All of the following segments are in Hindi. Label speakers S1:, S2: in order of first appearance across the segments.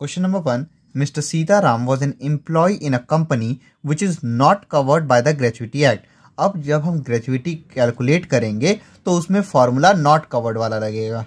S1: Question number one mister Sitaram was an employ in a company which is not covered by the gratuity act अब जब हम ग्रेचुटी कैलकुलेट करेंगे तो उसमें फार्मूला नॉट कवर्ड वाला लगेगा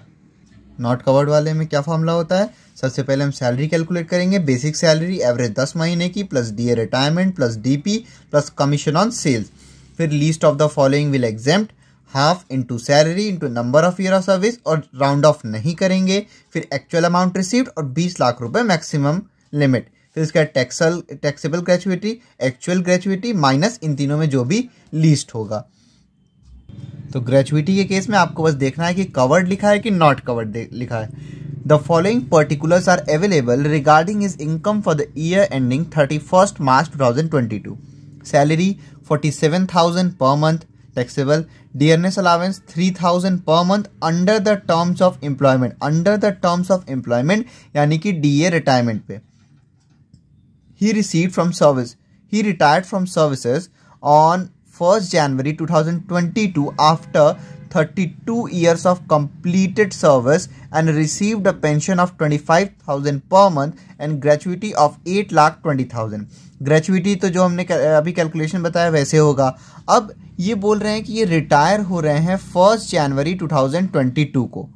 S1: नॉट कवर्ड वाले में क्या फार्मूला होता है सबसे पहले हम सैलरी कैलकुलेट करेंगे बेसिक सैलरी एवरेज दस महीने की plus D retirement plus DP plus commission on sales फिर list of the following will exempt half into salary into number of year of service और राउंड ऑफ नहीं करेंगे फिर एक्चुअल अमाउंट रिसीव्ड और बीस लाख रुपए मैक्सिमम लिमिट फिर बाद टैक्सल taxable gratuity actual gratuity minus इन तीनों में जो भी लीस्ट होगा तो ग्रेचुएटी के केस में आपको बस देखना है कि कवर्ड लिखा है कि नॉट कवर्ड लिखा है The income for the available ending thirty first March two thousand twenty two salary forty seven thousand per month taxable S allowance three thousand per month under the terms of employment under the terms of employment यानी कि D A retirement pay he receive from service he retired from services on first January two 2022 after two years of completed service and receive a pension of twenty five thousand per month and gratuity of eight lakh twenty thousand gratuity तो जो हमने अभी कैलकुलेशन बताया वैसे होगा अब ये बोल रहे हैं कि ये रिटायर हो रहे हैं फर्स्ट जनवरी 2022 को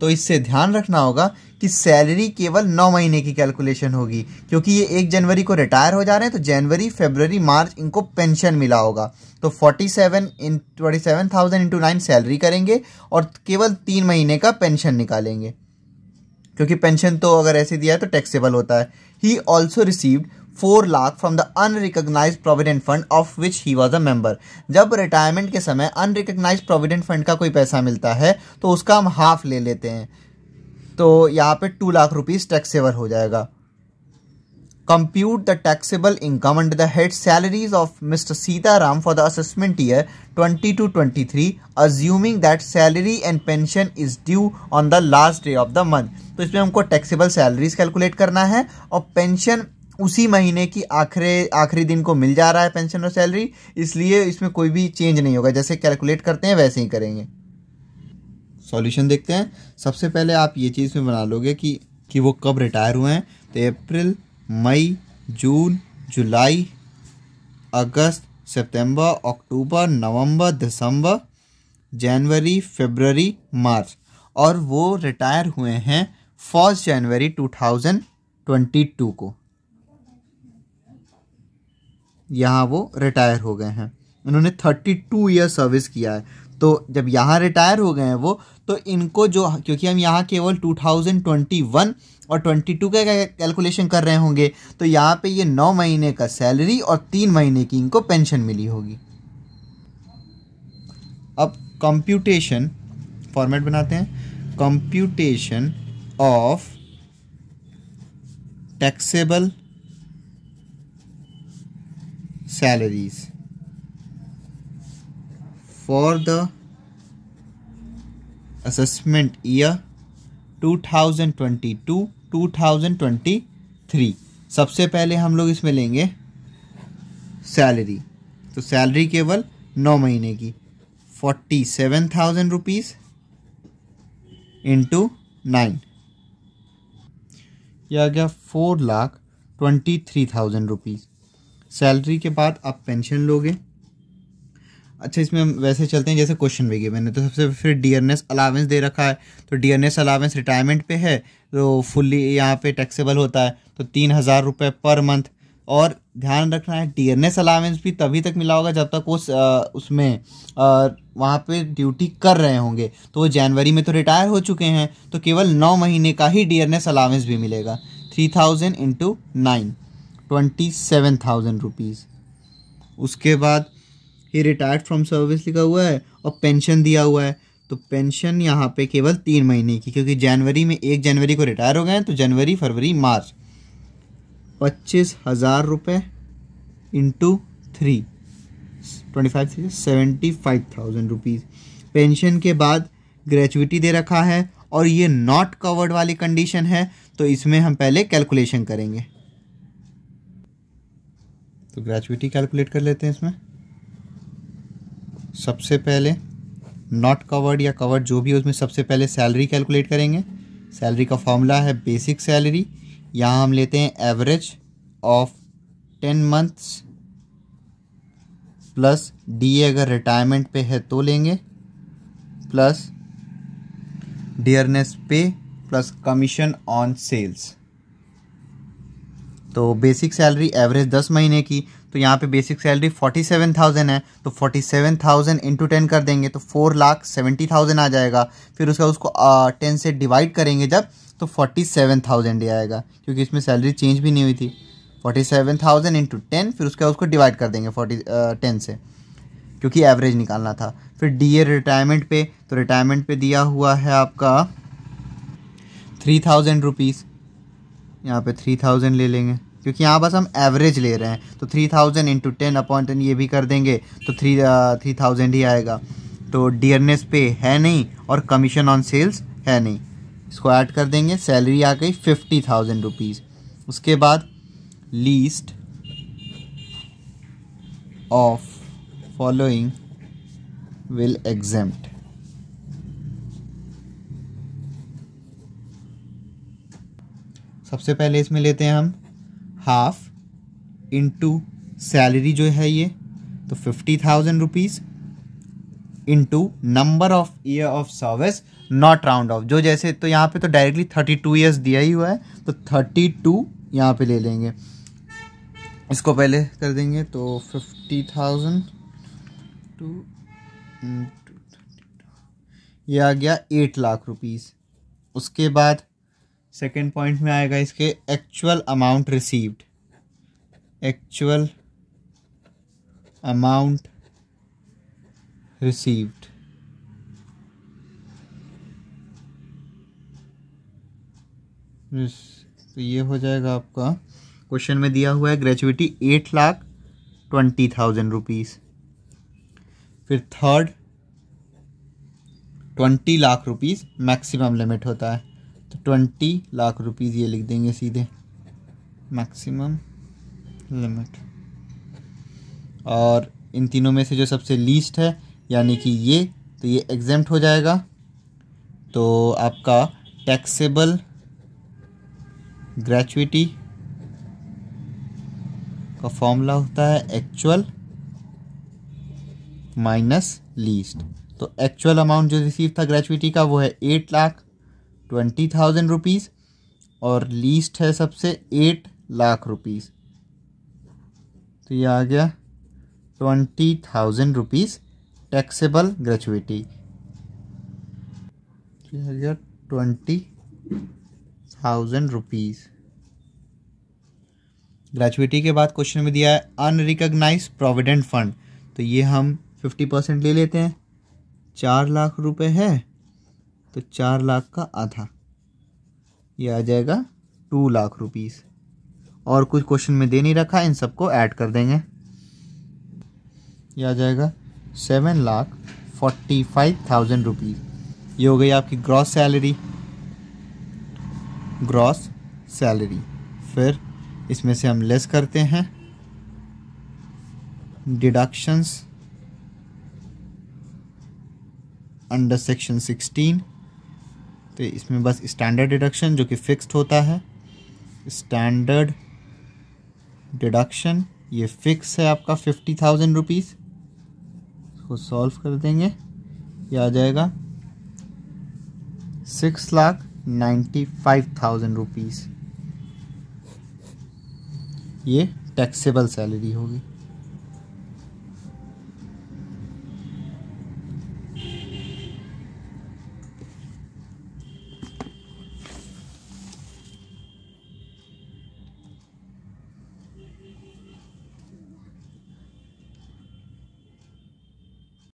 S1: तो इससे ध्यान रखना होगा कि सैलरी केवल नौ महीने की कैलकुलेशन होगी क्योंकि ये एक जनवरी को रिटायर हो जा रहे हैं तो जनवरी फेबररी मार्च इनको पेंशन मिला होगा तो forty seven in twenty seven thousand into nine salary करेंगे और केवल तीन महीने का पेंशन निकालेंगे क्योंकि पेंशन तो अगर ऐसे दिया है तो टैक्सेबल होता है he also received four lakh from the unrecognised provident fund of which he was a member जब रिटायरमेंट के समय अनरिकग्नाइज प्रोविडेंट फंड का कोई पैसा मिलता है तो उसका हम हाफ ले लेते हैं तो यहाँ पे टू लाख रुपीज़ टैक्सेबल हो जाएगा compute the taxable income under the head salaries of Mr. Sitaram for the assessment year 20 to 23 assuming that salary and pension is due on the last day of the month तो इसमें हमको टैक्सेबल सैलरीज कैलकुलेट करना है और पेंशन उसी महीने की आखिरी आखिरी दिन को मिल जा रहा है पेंशन और सैलरी इसलिए इसमें कोई भी चेंज नहीं होगा जैसे कैलकुलेट करते हैं वैसे ही करेंगे सॉल्यूशन देखते हैं सबसे पहले आप ये चीज़ में बना लोगे कि कि वो कब रिटायर हुए हैं तो अप्रैल मई जून जुलाई अगस्त सितंबर अक्टूबर नवंबर दिसंबर जनवरी फरवरी मार्च और वो रिटायर हुए हैं फर्स्ट जनवरी 2022 को यहाँ वो रिटायर हो गए हैं उन्होंने 32 ईयर सर्विस किया है तो जब यहाँ रिटायर हो गए हैं वो तो इनको जो क्योंकि हम यहाँ केवल 2021 और 22 का कैलकुलेशन कर रहे होंगे तो यहाँ पे ये नौ महीने का सैलरी और तीन महीने की इनको पेंशन मिली होगी अब कंप्यूटेशन फॉर्मेट बनाते हैं computation of taxable salaries for the assessment year 2022-2023 सबसे पहले हम लोग इसमें लेंगे सैलरी तो सैलरी केवल नौ महीने की forty seven thousand rupees into nine यह आ गया four lakh twenty three thousand rupees salary के बाद आप पेंशन लोगे अच्छा इसमें हम वैसे चलते हैं जैसे क्वेश्चन भी किए मैंने तो सबसे फिर एस अलावेंस दे रखा है तो एस अलावेंस रिटायरमेंट पे है तो फुल्ली यहाँ पे टैक्सेबल होता है तो तीन हज़ार रुपये पर मंथ और ध्यान रखना है एस अलावेंस भी तभी तक मिला होगा जब तक वो उसमें वहाँ पे ड्यूटी कर रहे होंगे तो वो जनवरी में तो रिटायर हो चुके हैं तो केवल नौ महीने का ही एस अलावेंस भी मिलेगा three thousand into nine twenty seven thousand rupees उसके बाद ही रिटायर्ड फ्रॉम सर्विस लिखा हुआ है और पेंशन दिया हुआ है तो पेंशन यहाँ पे केवल तीन महीने की क्योंकि जनवरी में एक जनवरी को रिटायर हो गए हैं तो जनवरी फरवरी मार्च पच्चीस हज़ार रुपये into three twenty five three seventy five thousand rupees pension के बाद ग्रेचुटी दे रखा है और ये नॉट कवर्ड वाली कंडीशन है तो इसमें हम पहले कैलकुलेशन करेंगे तो ग्रेचुटी कैलकुलेट कर लेते हैं इसमें सबसे पहले नॉट कवर्ड या कवर्ड जो भी है उसमें सबसे पहले सैलरी कैलकुलेट करेंगे सैलरी का फॉर्मूला है बेसिक सैलरी यहाँ हम लेते हैं average of ten months plus D अगर रिटायरमेंट पे है तो लेंगे plus dearness pay plus commission on sales तो बेसिक सैलरी एवरेज दस महीने की तो यहाँ पे basic salary forty seven thousand है तो forty seven thousand into ten कर देंगे तो फोर लाख सेवेंटी थाउजेंड आ जाएगा फिर उसका उसको टेन से डिवाइड करेंगे जब तो फोर्टी सेवन थाउजेंड ही आएगा क्योंकि इसमें सैलरी चेंज भी नहीं हुई थी forty seven thousand into ten फिर उसके उसको डिवाइड कर देंगे फोर्टी टेन से क्योंकि एवरेज निकालना था फिर डी रिटायरमेंट पे तो रिटायरमेंट पे दिया हुआ है आपका थ्री थाउजेंड रुपीज़ यहाँ पे थ्री थाउजेंड ले लेंगे क्योंकि यहाँ बस हम एवरेज ले रहे हैं तो three thousand into ten upon ten ये भी कर देंगे तो थ्री थ्री थाउजेंड ही आएगा तो डियरनेस पे है नहीं और कमीशन ऑन सेल्स है नहीं इसको ऐड कर देंगे सैलरी आ गई फिफ्टी थाउजेंड रुपीज़ उसके बाद least of following will exempt सबसे पहले इसमें लेते हैं हम हाफ इंटू सैलरी जो है ये तो fifty thousand rupees into number of year of service not round off जो जैसे तो यहाँ पे तो डायरेक्टली थर्टी टू ईयर्स दिया ही हुआ है तो थर्टी टू यहाँ पर ले लेंगे इसको पहले कर देंगे तो फिफ्टी थाउजेंड टू ये आ गया एट लाख रुपीज़ उसके बाद सेकेंड पॉइंट में आएगा इसके actual amount received actual amount received तो ये हो जाएगा आपका क्वेश्चन में दिया हुआ है gratuity eight lakh twenty thousand rupees फिर third twenty lakh rupees maximum limit होता है तो ट्वेंटी लाख रुपीज़ ये लिख देंगे सीधे मैक्सिमम लिमिट और इन तीनों में से जो सबसे लीस्ट है यानी कि ये तो ये एग्जेम्प्ट हो जाएगा तो आपका टैक्सेबल ग्रेचुटी का फॉर्मूला होता है एक्चुअल माइनस लीस्ट तो एक्चुअल अमाउंट जो रिसीव था ग्रेचुटी का वो है eight lakh twenty thousand rupees और लीस्ट है सबसे एट लाख रुपीज़ तो ये आ गया twenty thousand rupees taxable gratuity twenty thousand rupees gratuity के बाद क्वेश्चन में दिया है अनरिकग्नाइज प्रोविडेंट फंड तो ये हम फिफ्टी परसेंट ले लेते हैं चार लाख रुपए है तो चार लाख का आधा ये आ जाएगा टू लाख रुपीस और कुछ क्वेश्चन में दे नहीं रखा इन सबको ऐड कर देंगे ये आ जाएगा seven lakh forty five thousand rupees ये हो गई आपकी ग्रॉस सैलरी ग्रॉस सैलरी फिर इसमें से हम लेस करते हैं डिडक्शंस अंडर सेक्शन सिक्सटीन तो इसमें बस स्टैंडर्ड डिडक्शन जो कि फिक्स्ड होता है स्टैंडर्ड डिडक्शन ये फिक्स है आपका फिफ्टी थाउजेंड रुपीज़ इसको सॉल्व कर देंगे ये आ जाएगा six lakh ninety five thousand rupees ये टैक्सेबल सैलरी होगी